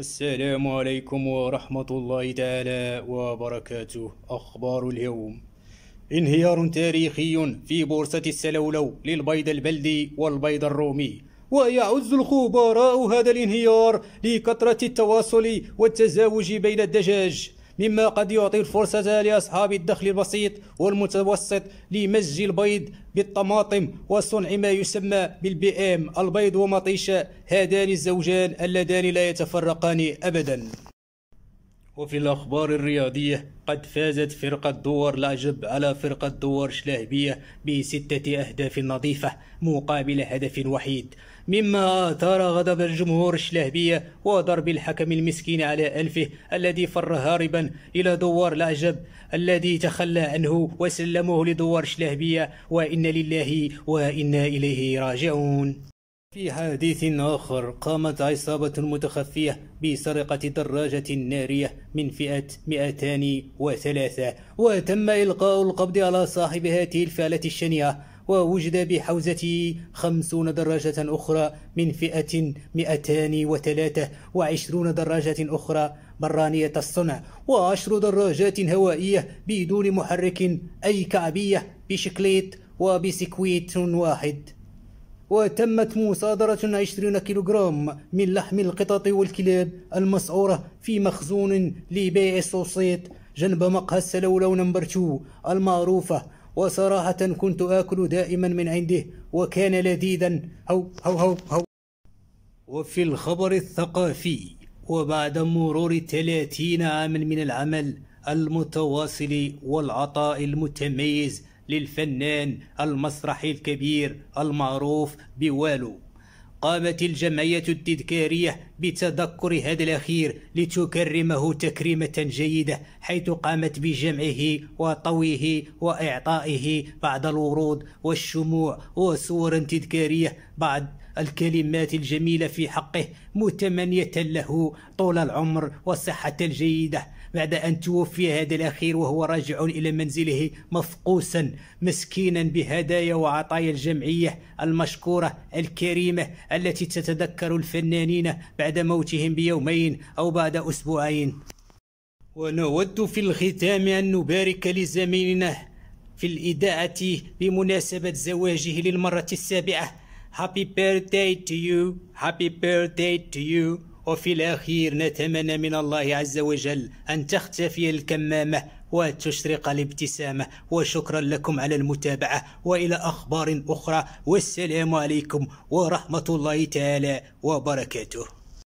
السلام عليكم ورحمة الله تعالى وبركاته أخبار اليوم انهيار تاريخي في بورصة السلولو للبيض البلدي والبيض الرومي ويعز الخبراء هذا الانهيار لكثرة التواصل والتزاوج بين الدجاج مما قد يعطي الفرصة لأصحاب الدخل البسيط والمتوسط لمزج البيض بالطماطم وصنع ما يسمى بالبي ام البيض ومطيشة هذان الزوجان اللذان لا يتفرقان أبداً وفي الأخبار الرياضية قد فازت فرقة دور لاجب على فرقة دور شلاهبية بستة أهداف نظيفة مقابل هدف وحيد مما أثار غضب الجمهور الشلاهبية وضرب الحكم المسكين على ألفه الذي فر هاربا إلى دوار لاجب الذي تخلى عنه وسلمه لدوار شلاهبية وإن لله وإنا إليه راجعون في حديث آخر قامت عصابة متخفية بسرقة دراجة نارية من فئة 203 وتم إلقاء القبض على صاحب هذه الفعلة الشنيعة ووجد بحوزته 50 دراجة أخرى من فئة 203 و20 دراجة أخرى برانية الصنع وعشر دراجات هوائية بدون محرك أي كعبية بشكليت وبسكويت واحد وتمت مصادرة 20 كيلوغرام من لحم القطط والكلاب المسعورة في مخزون لبيع السوسيط جنب مقهى السلولو نمبر 2 المعروفة وصراحة كنت آكل دائما من عنده وكان لذيذا هو هو هو هو وفي الخبر الثقافي وبعد مرور 30 عاما من العمل المتواصل والعطاء المتميز للفنان المسرحي الكبير المعروف بوالو قامت الجمعية التذكارية بتذكر هذا الأخير لتكرمه تكريمة جيدة حيث قامت بجمعه وطويه وإعطائه بعض الورود والشموع وصور تذكارية بعد الكلمات الجميلة في حقه متمنية له طول العمر والصحة الجيدة بعد أن توفي هذا الأخير وهو راجع إلى منزله مفقوسا مسكينا بهدايا وعطايا الجمعية المشكورة الكريمة التي تتذكر الفنانين بعد موتهم بيومين أو بعد أسبوعين ونود في الختام أن نبارك لزميلنا في الإذاعة بمناسبة زواجه للمرة السابعة هابي بيرثداي تو يو هابي بيرثداي تو يو وفي الأخير نتمنى من الله عز وجل أن تختفي الكمامة وتشرق الابتسامة وشكرا لكم على المتابعة وإلى أخبار أخرى والسلام عليكم ورحمة الله تعالى وبركاته